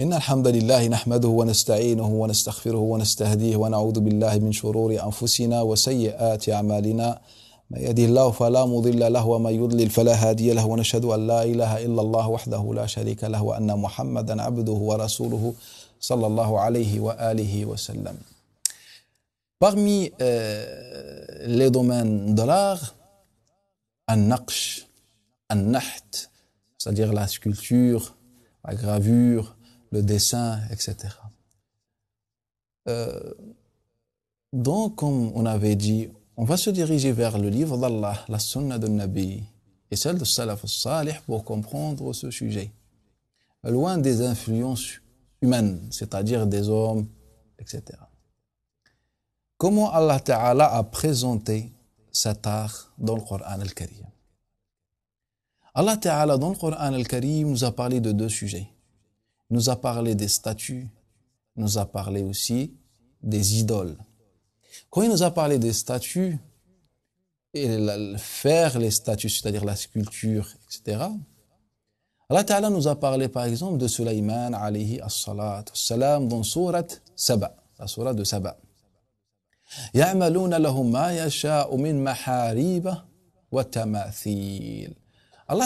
إن الحمد لله نحمده ونستعينه ونستغفره ونستهديه ونعوذ بالله من شرور أنفسنا وسيئات أعمالنا ما يهده الله فلا مضل له وما يضلل فلا هادي له ونشهد أن لا إله إلا الله وحده لا شريك له وأن محمدا عبده ورسوله صلى الله عليه وآله وسلم Parmi euh, les domaines de l'art, النقش النحت c'est-à-dire la sculpture, la gravure, le dessin, etc. Euh, donc, comme on avait dit, on va se diriger vers le livre d'Allah, la sunna de Nabi, et celle de Salaf al-Salih pour comprendre ce sujet. Loin des influences humaines, c'est-à-dire des hommes, etc. Comment Allah Ta'ala a présenté cet art dans le Coran al-Karim Allah Ta'ala, dans le Coran al-Karim, nous a parlé de deux sujets nous a parlé des statues, nous a parlé aussi des idoles. Quand il nous a parlé des statues, et la, faire les statues, c'est-à-dire la sculpture, etc., Allah Ta'ala nous a parlé par exemple de Sulaiman alayhi as-salat salam dans surat Saba, la surat de Saba. Allah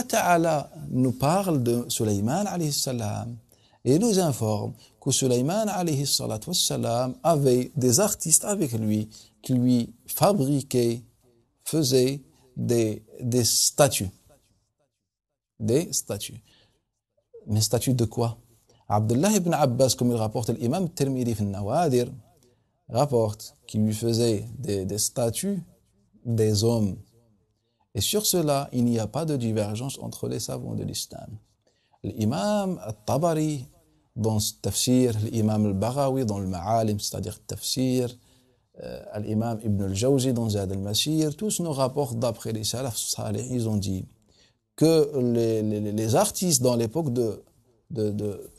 Ta'ala nous parle de Sulaiman alayhi salam et nous informe que Sulaiman avait des artistes avec lui qui lui fabriquaient, faisaient des, des statues. Des statues. Mais statues de quoi Abdullah ibn Abbas, comme il rapporte l'imam Tirmidhi al-Nawadir, rapporte qu'il lui faisait des, des statues des hommes. Et sur cela, il n'y a pas de divergence entre les savants de l'islam. L'imam tabari dans tafsir, l'imam al-Baghawi dans le Ma'alim, c'est-à-dire tafsir, euh, l'imam Ibn al-Jawzi dans Zad al-Masir, tous nos rapportent d'après les salaf ils ont dit que les, artistes dans l'époque de, de, de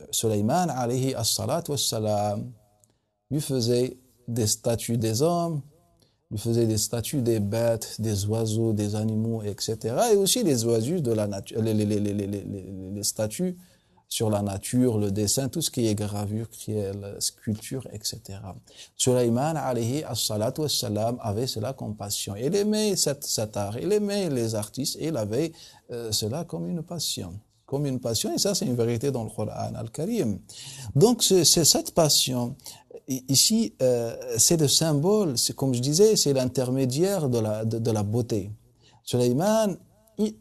alayhi as-salat lui faisaient des statues des hommes, lui faisaient des statues des bêtes, des oiseaux, des animaux, etc. Et aussi les oiseaux de la nature, les statues sur la nature, le dessin, tout ce qui est gravure, qui est la sculpture, etc. Sulaiman alayhi as-salatu as salam avait cela comme passion. Il aimait cet, art, il aimait les artistes et il avait euh, cela comme une passion. Comme une passion, et ça c'est une vérité dans le Coran al-Karim. Donc c'est cette passion, ici, euh, c'est le symbole, c'est comme je disais, c'est l'intermédiaire de la, de, la beauté. Sulaiman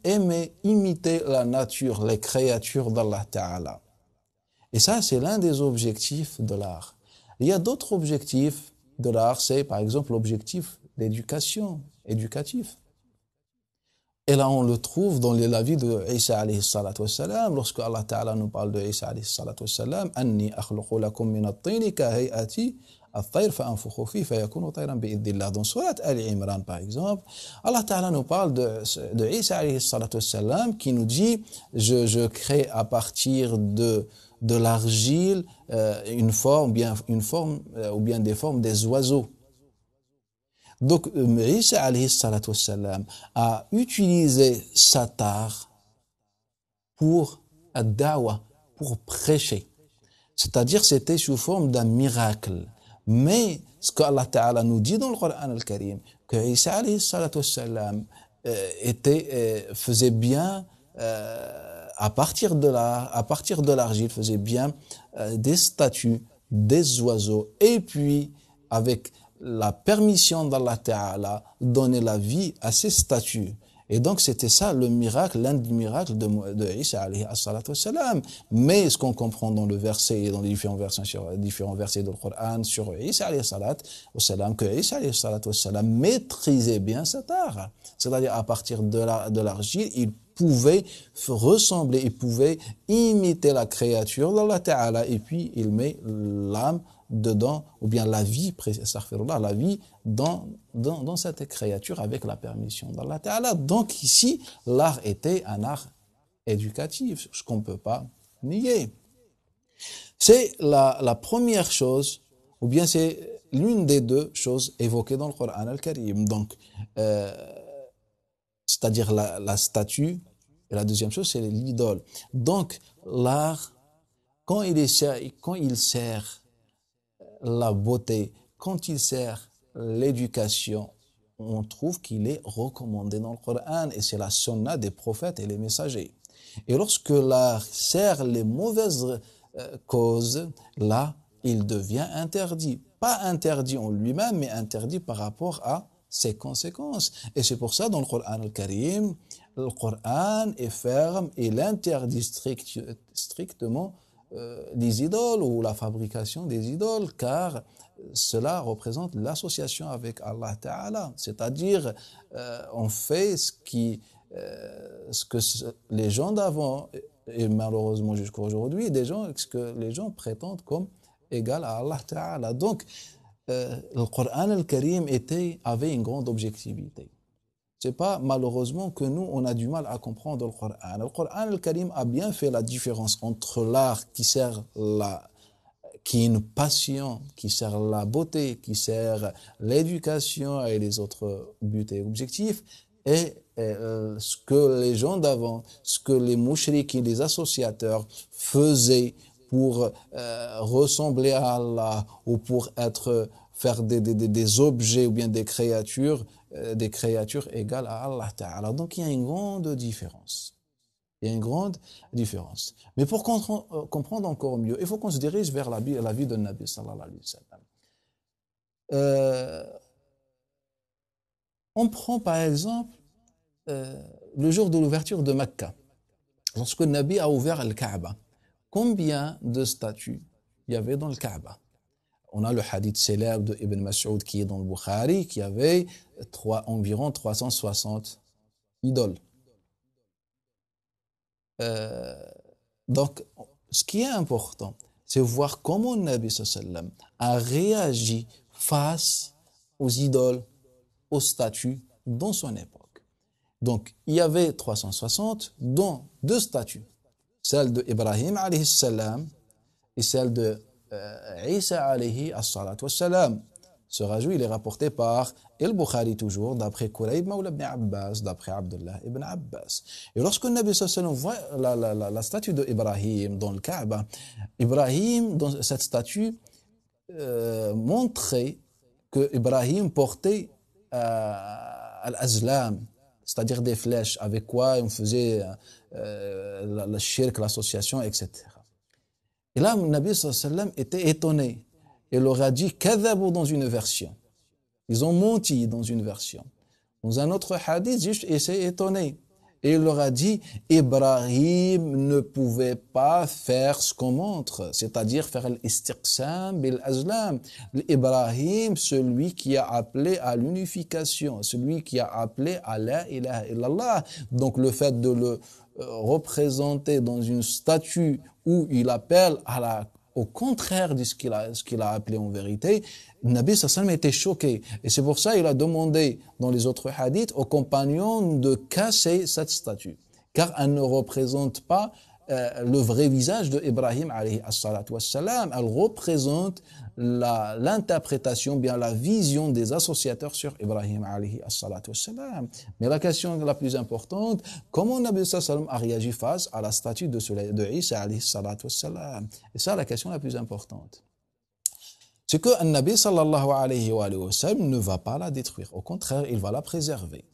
aimer, imiter la nature, les créatures d'Allah Ta'ala. Et ça, c'est l'un des objectifs de l'art. Il y a d'autres objectifs de l'art, c'est par exemple l'objectif d'éducation, éducatif. Et là, on le trouve dans la vie de Isa alayhi wa salam lorsque Allah Ta'ala nous parle de Isa alayhi salatu Anni akhluqu lakum min at-tini hay'ati dans Surat al Imran, par exemple, Allah Ta'ala nous parle de, de Isa qui nous dit je, crée à partir de, de l'argile euh, une forme, bien, une forme euh, ou bien des formes des oiseaux. Donc, euh, Isa a utilisé Satar pour ad pour prêcher. C'est-à-dire, c'était sous forme d'un miracle. Mais ce Allah Ta'ala nous dit dans le Coran al-Karim, que Isa euh, euh, faisait bien, euh, à partir de la, à partir de l'argile, faisait bien des statues, des oiseaux, et puis avec la permission d'Allah Ta'ala, donner la vie à ces statues. Et donc, c'était ça le miracle, l'un des miracles de, de Isa alayhi wassalam. Mais ce qu'on comprend dans le verset et dans les différents versets, sur, différents versets du Coran sur Isa alayhi wassalam, que Isa alayhi wassalam maîtrisait bien cet art. C'est-à-dire, à partir de l'argile, la, il pouvait ressembler, il pouvait imiter la créature d'Allah Ta'ala. Et puis, il met l'âme dedans, ou bien la vie, la vie dans, dans, cette créature avec la permission d'Allah Ta'ala. Donc ici, l'art était un art éducatif, ce qu'on ne peut pas nier. C'est la, première chose, ou bien c'est l'une des deux choses évoquées dans le Coran al-Karim. Donc, euh, c'est-à-dire la, statue, et la deuxième chose, c'est l'idole. Donc, l'art, quand il, est, quand il sert la beauté, quand il sert l'éducation, on trouve qu'il est recommandé dans le Coran et c'est la sunna des prophètes et les messagers. Et lorsque l'art sert les mauvaises euh, causes, là, il devient interdit. Pas interdit en lui-même, mais interdit par rapport à ses conséquences. Et c'est pour ça, dans le Coran al-Karim, le Coran est ferme, et l'interdit strictement euh, des idoles ou la fabrication des idoles, car cela représente l'association avec Allah Ta'ala. C'est-à-dire, euh, on fait ce, qui, euh, ce que les gens d'avant, et malheureusement jusqu'à aujourd'hui, des gens, ce que les gens prétendent comme égal à Allah Ta'ala. Donc, le Coran al-Karim avait une grande objectivité. C'est pas malheureusement que nous, on a du mal à comprendre le Coran. Le Coran, le Karim, a bien fait la différence entre l'art qui sert la, qui est une passion, qui sert la beauté, qui sert l'éducation et les autres buts et objectifs, et, euh, ce que les gens d'avant, ce que les et les associateurs faisaient pour euh, ressembler à Allah ou pour être faire des, des, des, objets ou bien des créatures, euh, des créatures égales à Allah Ta'ala. Donc il y a une grande différence. Il y a une grande différence. Mais pour euh, comprendre encore mieux, il faut qu'on se dirige vers la, la vie de Nabi sallallahu euh, on prend par exemple le jour de l'ouverture de Mecca, lorsque Nabi a ouvert le Kaaba. Combien de statues il y avait dans le Kaaba on a le hadith célèbre de Ibn Mas'ud qui est dans le Bukhari, qui avait environ 360 idoles. Euh, donc, ce qui est important, c'est voir comment le Nabi sallam a réagi face aux idoles, aux statues dans son époque. Donc, il y avait 360, dont deux statues, celle de Ibrahim et celle de euh, Isa alayhi as-salat Ce rajout, il est rapporté par Al-Bukhari toujours, d'après Quraib Mawla ibn Abbas, d'après Abdullah ibn Abbas. Et lorsque le Nabi sallallahu voit la, la, la, la statue d'Ibrahim dans le Kaaba, Ibrahim, dans cette statue, euh, montrait que Ibrahim portait euh, cest c'est-à-dire des flèches, avec quoi on faisait euh, la, la shirk, l'association, etc. Et là, le Nabi sallam était étonné. Il leur a dit kadhabu dans une version. Ils ont menti dans une version. Dans un autre hadith, juste, et étonné. Et il leur a dit, Ibrahim ne pouvait pas faire ce qu'on montre, c'est-à-dire faire l'istiqsam bil azlam. Ibrahim, celui qui a appelé à l'unification, celui qui a appelé à la ilaha illallah. Donc le fait de le euh, représenter dans une statue où il appelle à la au contraire de ce qu'il a, ce qu'il a appelé en vérité, Nabi Sassam était choqué. Et c'est pour ça qu'il a demandé dans les autres hadiths aux compagnons de casser cette statue. Car elle ne représente pas euh, le vrai visage de Ibrahim Elle représente l'interprétation, bien la vision des associateurs sur Ibrahim alayhi Mais la question la plus importante, comment Nabi sallam a réagi face à la statue de, de Isa alayhi Et ça, la question la plus importante. C'est que Nabi sallallahu alayhi wa ne va pas la détruire. Au contraire, il va la préserver.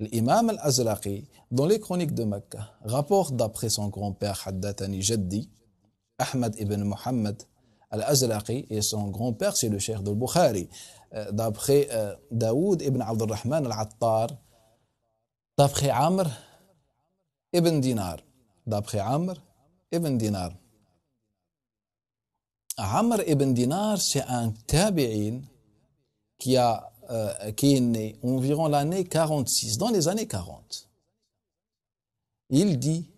الإمام الأزرقي دون لي كرونيك دو مكة رابور دابخي سون كرون بير حدثني جدي أحمد ابن محمد الأزرقي إي سون كرون بير سي لو شيخ دو البخاري دابخي داوود ابن عبد الرحمن العطار دابخي عامر ابن دينار دابخي عامر ابن دينار عمر ابن دينار سي ان تابعين كيا Euh, qui est né environ l'année 46, dans les années 40, il dit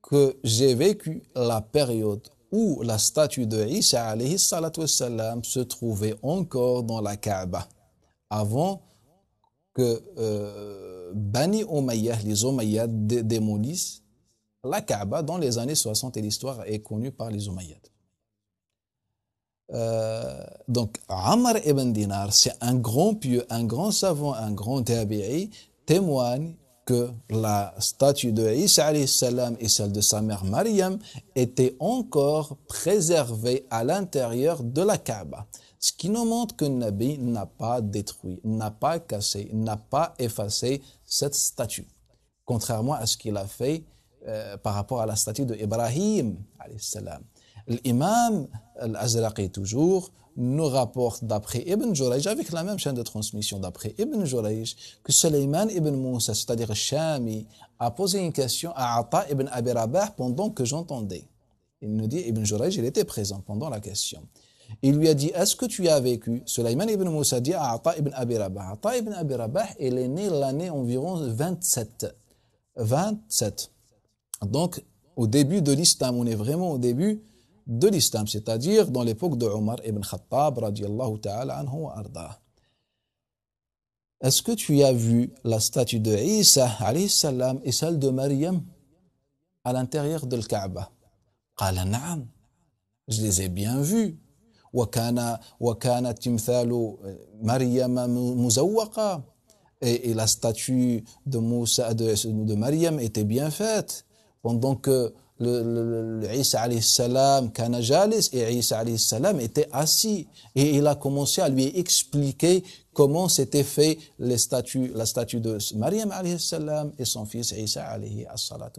que j'ai vécu la période où la statue de Isa alayhi se trouvait encore dans la Kaaba, avant que euh, Bani Umayyah, les Umayyads démolissent la Kaaba dans les années 60 et l'histoire est connue par les Umayyads. Euh, donc, Amr ibn Dinar, c'est un grand pieu, un grand savant, un grand tabi'i, témoigne que la statue de Isa et celle de sa mère Mariam étaient encore préservées à l'intérieur de la Kaaba. Ce qui nous montre que Nabi n'a pas détruit, n'a pas cassé, n'a pas effacé cette statue. Contrairement à ce qu'il a fait euh, par rapport à la statue de Ibrahim salam. L'imam Al-Azraqi, toujours, nous rapporte d'après Ibn Jurayj, avec la même chaîne de transmission d'après Ibn Jurayj, que Suleiman Ibn Moussa, c'est-à-dire Shami, a posé une question à Ata Ibn Abi Rabah pendant que j'entendais. Il nous dit, Ibn Jurayj, il était présent pendant la question. Il lui a dit, est-ce que tu as vécu Suleiman Ibn Moussa dit à Ibn Abi Rabah. Ibn Abi Rabah, il est né l'année environ 27. 27. Donc, au début de l'islam, on est vraiment au début de l'islam, c'est-à-dire dans l'époque de Omar ibn Khattab, radiallahu ta'ala anhu arda. Est-ce que tu as vu la statue de Isa, alayhi salam, et celle de Maryam à l'intérieur de la Kaaba قال نعم je les ai bien vus مريم euh, et, la statue de Moussa de, de Maryam était bien faite pendant que le, le, le Isa alayhi salam, et Isa alayhi salam était assis. Et il a commencé à lui expliquer comment s'était fait les statues, la statue de Mariam alayhi salam et son fils Isa alayhi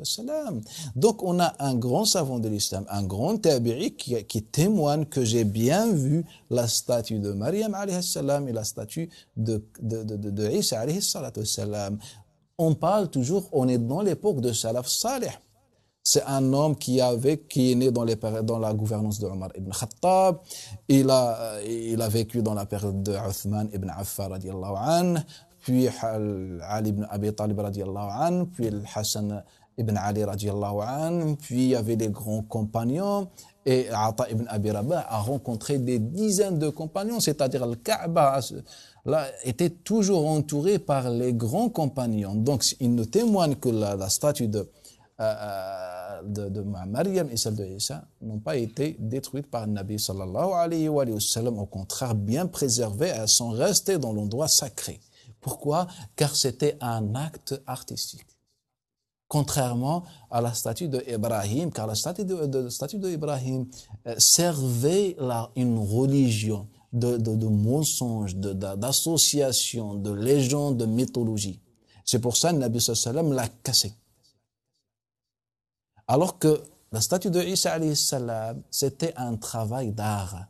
salam. Donc on a un grand savant de l'islam, un grand tabi'i qui, qui, témoigne que j'ai bien vu la statue de Mariam alayhi salam et la statue de, de, de, de, Isa alayhi salam. On parle toujours, on est dans l'époque de Salaf Salih c'est un homme qui avait, qui est né dans, la gouvernance de Omar ibn Khattab. Il a, euh, il a vécu dans la période de Uthman ibn Affar puis Ali ibn Abi Talib radiallahu puis Hassan ibn Ali radiallahu puis il y avait des grands compagnons. Et Ata ibn Abi Rabah a rencontré des dizaines de compagnons, c'est-à-dire le Kaaba là, était toujours entouré par les grands compagnons. Donc, il ne témoigne que la statue de euh, euh, de, de Mariam et celle de Isa n'ont pas été détruites par le Nabi sallallahu alayhi wa sallam. Au contraire, bien préservées, elles sont restées dans l'endroit sacré. Pourquoi Car c'était un acte artistique. Contrairement à la statue de Ibrahim, car la statue de, statue de Ibrahim euh, servait la, une religion de, de, de mensonges, d'associations, de, légendes, de mythologie. C'est pour ça que le Nabi sallallahu sallam l'a cassé alors que la statue de Isa, c'était un travail d'art.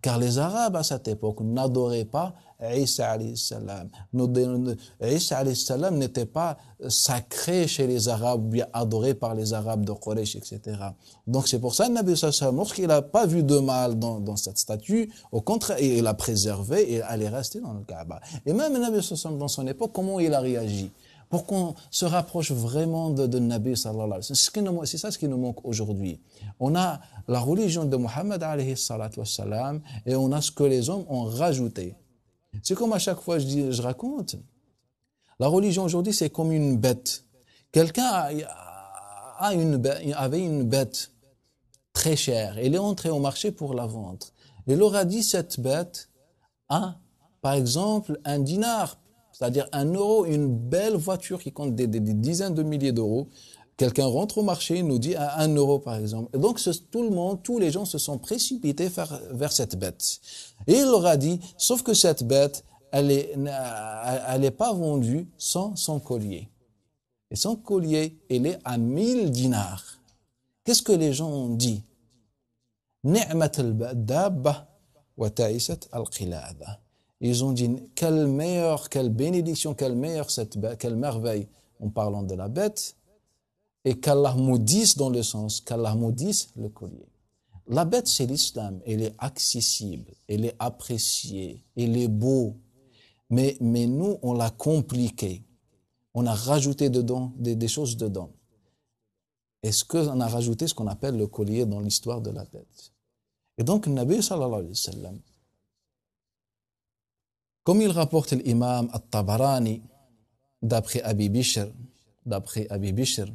Car les Arabes à cette époque n'adoraient pas Isa. Isa n'était pas sacré chez les Arabes, bien adoré par les Arabes de Quraysh, etc. Donc c'est pour ça que Nabi lorsqu'il n'a pas vu de mal dans, cette statue, au contraire, il l'a préservée et elle est restée dans le Kaaba. Et même Nabi dans son époque, comment il a réagi pour qu'on se rapproche vraiment de, de Nabi C'est ça ce qui nous manque aujourd'hui. On a la religion de Muhammad alayhi salam et on a ce que les hommes ont rajouté. C'est comme à chaque fois je, je raconte. La religion aujourd'hui, c'est comme une bête. Quelqu'un a, une, avait une bête très chère. Il est entré au marché pour la vendre. Il aura dit cette bête a, par exemple, un dinar c'est-à-dire un euro, une belle voiture qui compte des, dizaines de milliers d'euros. Quelqu'un rentre au marché, il nous dit à un euro par exemple. Et donc tout le monde, tous les gens se sont précipités vers, cette bête. Et il leur a dit, sauf que cette bête, elle n'est euh, elle pas vendue sans son collier. Et son collier, elle est à 1000 dinars. Qu'est-ce que les gens ont dit? al-dabba wa al ils ont dit quelle meilleure, quelle bénédiction, quelle meilleure cette quelle merveille en parlant de la bête et qu'Allah maudisse dans le sens qu'Allah maudisse le collier. La bête, c'est l'islam. Elle est accessible, elle est appréciée, elle est beau. Mais, mais nous, on l'a compliqué. On a rajouté dedans des, des choses dedans. Est-ce qu'on a rajouté ce qu'on appelle le collier dans l'histoire de la bête Et donc, le Nabi sallallahu alayhi wa sallam, Comme il rapporte l'imam At-Tabarani, d'après Abi Bishr, d'après Abi Bishr,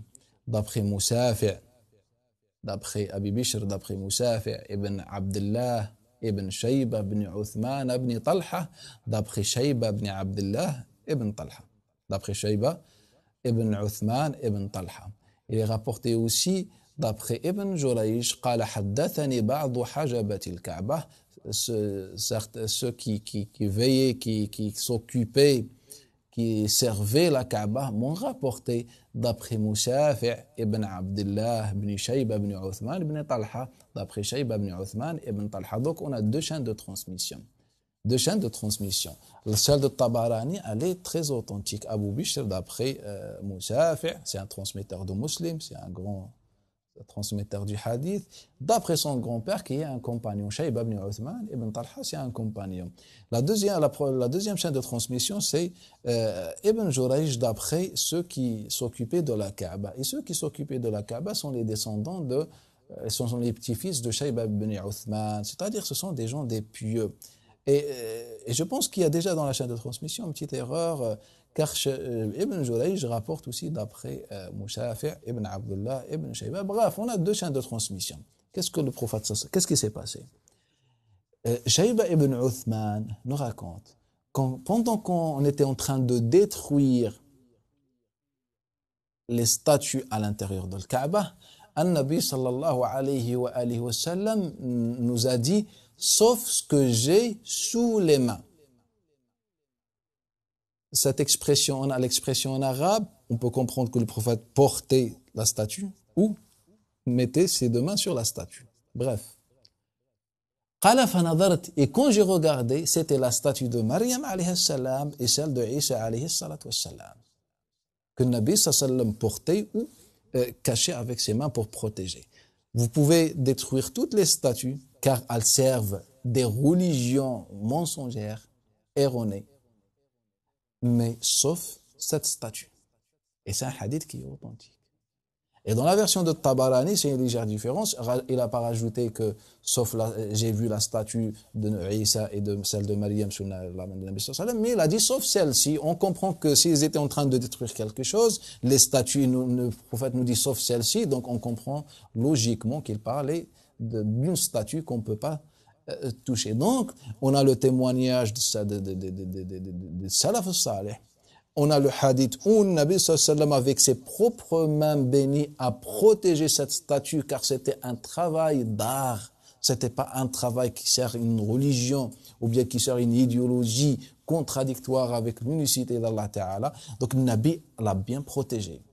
d'après Moussafi, d'après Abi Bishr, d'après Moussafi, Ibn Abdullah, Ibn Shayba, Ibn Uthman, Ibn Talha, d'après Shayba, Ibn Abdullah, Ibn Talha. D'après Shayba, Ibn Uthman, Ibn Talha. Il est rapporté aussi d'après Ibn Jurayj, قال حدثني بعض حجبة الكعبة ceux, ceux qui, veillaient, qui, s'occupaient, qui servaient la Kaaba, m'ont rapporté d'après Moussafi ibn Abdullah ibn Shayba ibn Uthman ibn Talha, d'après Shayba ibn Uthman ibn Talha. Donc on a deux chaînes de transmission. Deux chaînes de transmission. La chaîne de Tabarani, elle est très authentique. Abu Bishr, d'après euh, c'est un transmetteur de musulmans, c'est un grand transmetteur du hadith, d'après son grand-père qui est un compagnon. Shaib ibn Uthman ibn Talha, c'est un compagnon. La deuxième, la, deuxième chaîne de transmission, c'est euh, Ibn Jurayj d'après ceux qui s'occupaient de la Kaaba. Et ceux qui s'occupaient de la Kaaba sont les descendants de, euh, sont les petits-fils de Shaib ibn Uthman. C'est-à-dire ce sont des gens des pieux. et euh, je pense qu'il y a déjà dans la chaîne de transmission une petite erreur car euh, Ibn Jurayj rapporte aussi d'après euh, Mushafi' Ibn Abdullah Ibn Shayba. Bref, on a deux chaînes de transmission. Qu'est-ce que le prophète qu'est-ce qui s'est passé euh, Ibn Uthman nous raconte que pendant qu'on était en train de détruire les statues à l'intérieur de la Kaaba, le nabi sallallahu alayhi wa, alayhi wa sallam nous a dit sauf ce que j'ai sous les mains cette expression, on a l'expression en arabe, on peut comprendre que le prophète portait la statue ou mettait ses deux mains sur la statue. Bref. Et quand j'ai regardé, c'était la statue de Maryam salam et celle de Isa salam que le Nabi sallam portait ou euh, cachait avec ses mains pour protéger. Vous pouvez détruire toutes les statues car elles servent des religions mensongères, erronées, mais sauf cette statue. Et c'est un hadith qui est authentique. Et dans la version de Tabarani, c'est une légère différence. Il n'a pas rajouté que, sauf j'ai vu la statue de Isa et de celle de Mariam sur la mais il a dit sauf celle-ci. On comprend que s'ils étaient en train de détruire quelque chose, les statues, le prophète nous dit sauf celle-ci, donc on comprend logiquement qu'il parlait d'une statue qu'on ne peut pas euh, euh, touché Donc, on a le témoignage de, de, de, de, Salaf Saleh. On a le hadith où le Nabi sallam avec ses propres mains bénies a protégé cette statue car c'était un travail d'art. C'était pas un travail qui sert une religion ou bien qui sert une idéologie contradictoire avec l'unicité d'Allah Ta'ala. Donc, Nabi l'a bien protégé.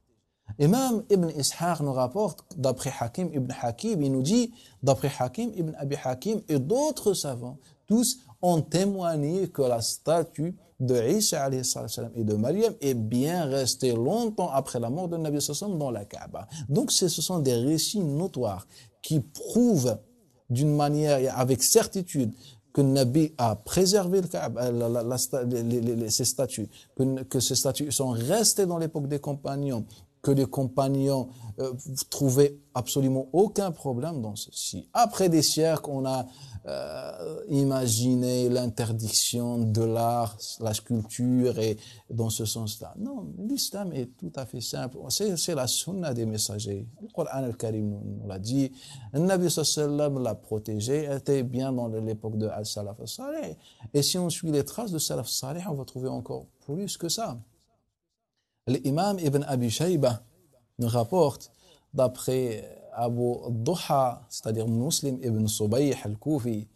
Et même Ibn Ishaq nous rapporte, d'après Hakim Ibn Hakim, il nous dit, d'après Hakim Ibn Abi Hakim et d'autres savants, tous ont témoigné que la statue de Isa et de Mariam est bien restée longtemps après la mort de Nabi Sassam dans la Kaaba. Donc ce sont des récits notoires qui prouvent d'une manière et avec certitude que Nabi a préservé ces statues, que, que ces statues sont restées dans l'époque des compagnons, que les compagnons euh, trouvaient absolument aucun problème dans ceci. Après des siècles, on a euh, imaginé l'interdiction de l'art, la sculpture et dans ce sens-là. Non, l'islam est tout à fait simple. C'est la sunna des messagers. Le Coran al-Karim nous, l'a dit. Le Nabi sallam l'a protégé, était bien dans l'époque de al-Salaf al-Saleh. Et si on suit les traces de Salaf al-Saleh, on va trouver encore plus que ça. L'imam Ibn Abi Shayba nous rapporte, d'après Abu Duha, c'est-à-dire Muslim Ibn Subayh al-Kufi,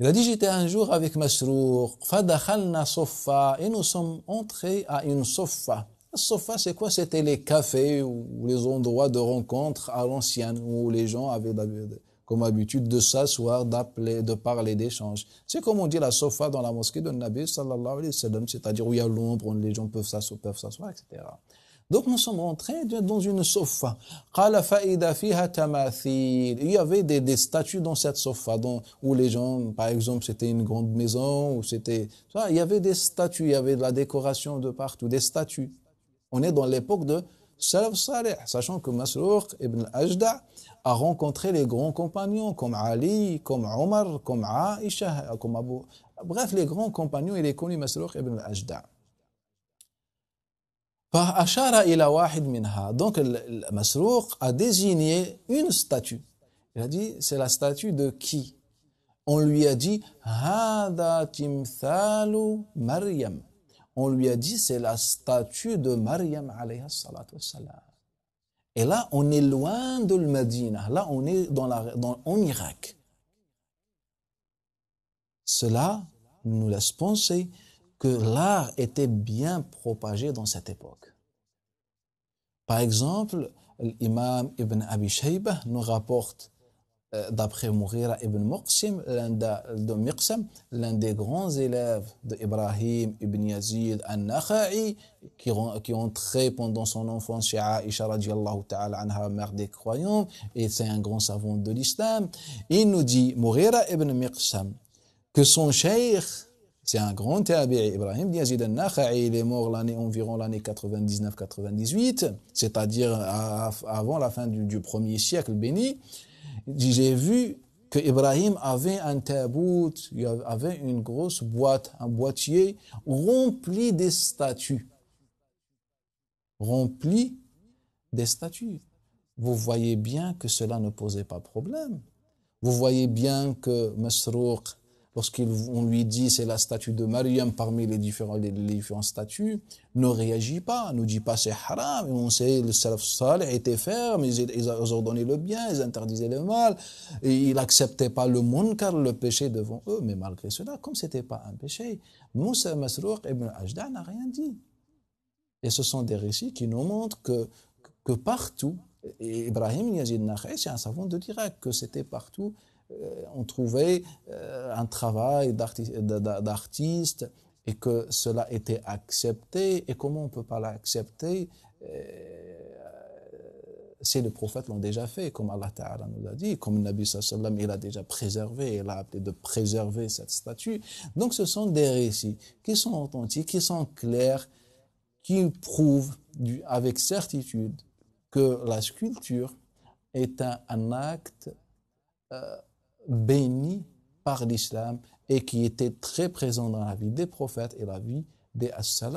il a dit J'étais un jour avec Masrour, Fadakhalna Sofa, et nous sommes entrés à une Sofa. La Sofa, c'est quoi C'était les cafés ou les endroits de rencontre à l'ancienne où les gens avaient comme habitude de s'asseoir, d'appeler, de parler, d'échange. C'est comme on dit la sofa dans la mosquée de Nabi alayhi wa c'est-à-dire où il y a l'ombre, les gens peuvent s'asseoir, etc. Donc nous sommes entrés dans une sofa. Il y avait des, statues dans cette sofa où les gens, par exemple, c'était une grande maison où c'était Il y avait des statues, il y avait de la décoration de partout, des statues. On est dans l'époque de sachant que Masruq ibn Ajda a rencontré les grands compagnons comme Ali, comme Omar, comme Aisha, comme Abu. Bref, les grands compagnons, il est connu Masruq ibn Ajda. واحد منها donc Masruq a désigné une statue il a dit c'est la statue de qui on lui a dit هذا timthalu Maryam » on lui a dit c'est la statue de Maryam alayhi Et là, on est loin de Medina. Là, on est dans la, en Irak. Cela nous laisse penser que l'art était bien propagé dans cette époque. Par exemple, l'imam Ibn Abi Shayba nous rapporte euh, d'après Mughira ibn Muqsim, l'un des grands élèves d'Ibrahim ibn Yazid al-Nakha'i, qui, qui ont pendant son enfance chez Aisha radiallahu ta'ala anha, mère des croyants, et c'est un grand savant de l'islam. Il nous dit, Mughira ibn Muqsim, que son cheikh, c'est un grand tabi'i, Ibrahim ibn Yazid al-Nakha'i, il est mort l'année, environ l'année 99-98, c'est-à-dire avant la fin du, du premier siècle béni, j'ai vu que Ibrahim avait un tabout, il avait une grosse boîte, un boîtier rempli des statues. Rempli des statues. Vous voyez bien que cela ne posait pas problème. Vous voyez bien que Masrouk lorsqu'on lui dit c'est la statue de Mariam parmi les différents, statues, ne réagit pas, ne dit pas c'est haram, et on sait, le salaf salih était ferme, ils, ils ordonnaient le bien, ils interdisaient le mal, et il acceptait pas le monde car le péché devant eux, mais malgré cela, comme ce n'était pas un péché, Moussa Masrouq ibn Ajda n'a rien dit. Et ce sont des récits qui nous montrent que, que partout, et Ibrahim Yazid c'est un savant de direct, que c'était partout, euh, ont trouvé euh, un travail d'artiste et que cela était accepté. Et comment on peut pas l'accepter euh, si les prophètes l'ont déjà fait, comme Allah Ta'ala nous a dit, comme le Nabi sallam, il a déjà préservé, il a appelé de préserver cette statue. Donc ce sont des récits qui sont authentiques, qui sont clairs, qui prouvent avec certitude que la sculpture est un, acte béni par l'islam et qui était très présent dans la vie des prophètes et la vie des as